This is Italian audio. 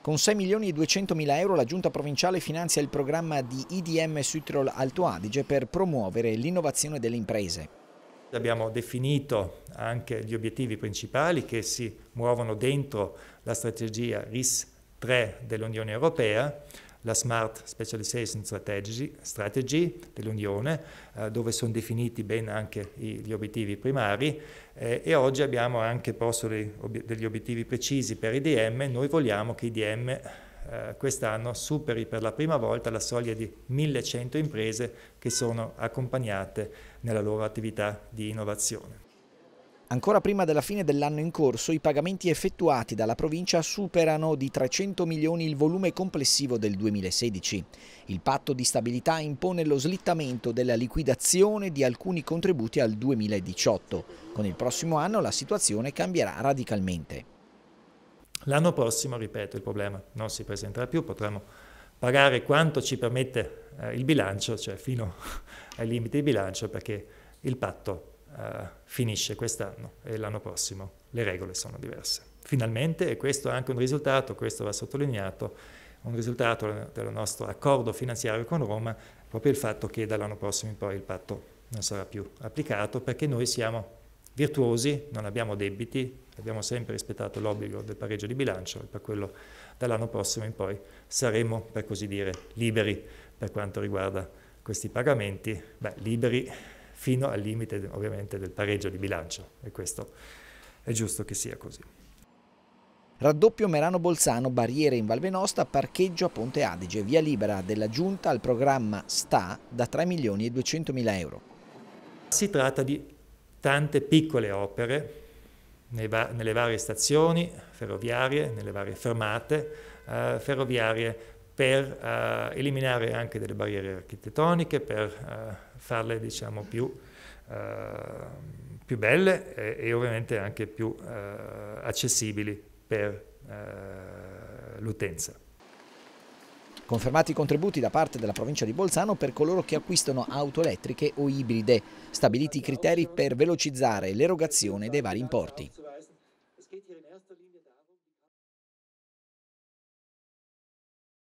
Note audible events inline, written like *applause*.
Con 6 milioni e 200 mila euro la giunta provinciale finanzia il programma di IDM Südtirol Alto Adige per promuovere l'innovazione delle imprese. Abbiamo definito anche gli obiettivi principali che si muovono dentro la strategia RIS 3 dell'Unione Europea la Smart Specialization Strategy, Strategy dell'Unione, eh, dove sono definiti ben anche i, gli obiettivi primari eh, e oggi abbiamo anche posto dei, ob degli obiettivi precisi per IDM. Noi vogliamo che IDM eh, quest'anno superi per la prima volta la soglia di 1100 imprese che sono accompagnate nella loro attività di innovazione. Ancora prima della fine dell'anno in corso, i pagamenti effettuati dalla provincia superano di 300 milioni il volume complessivo del 2016. Il patto di stabilità impone lo slittamento della liquidazione di alcuni contributi al 2018. Con il prossimo anno la situazione cambierà radicalmente. L'anno prossimo, ripeto, il problema non si presenterà più, potremo pagare quanto ci permette eh, il bilancio, cioè fino *laughs* ai limiti di bilancio, perché il patto uh, finisce quest'anno e l'anno prossimo le regole sono diverse. Finalmente, e questo è anche un risultato, questo va sottolineato, un risultato del nostro accordo finanziario con Roma, proprio il fatto che dall'anno prossimo in poi il patto non sarà più applicato perché noi siamo virtuosi, non abbiamo debiti, abbiamo sempre rispettato l'obbligo del pareggio di bilancio e per quello dall'anno prossimo in poi saremo, per così dire, liberi per quanto riguarda questi pagamenti. Beh, liberi fino al limite ovviamente del pareggio di bilancio e questo è giusto che sia così. Raddoppio Merano-Bolzano, barriere in Val Venosta, parcheggio a Ponte Adige, via libera della Giunta al programma STA da 3 milioni e 200 mila euro. Si tratta di tante piccole opere nelle varie stazioni ferroviarie, nelle varie fermate eh, ferroviarie per eh, eliminare anche delle barriere architettoniche, per eh, farle diciamo, più, eh, più belle e, e, ovviamente anche più eh, accessibili per l'utenza. Confermati i contributi da parte della provincia di Bolzano per coloro che acquistano auto elettriche o ibride, stabiliti i criteri per velocizzare l'erogazione dei vari importi.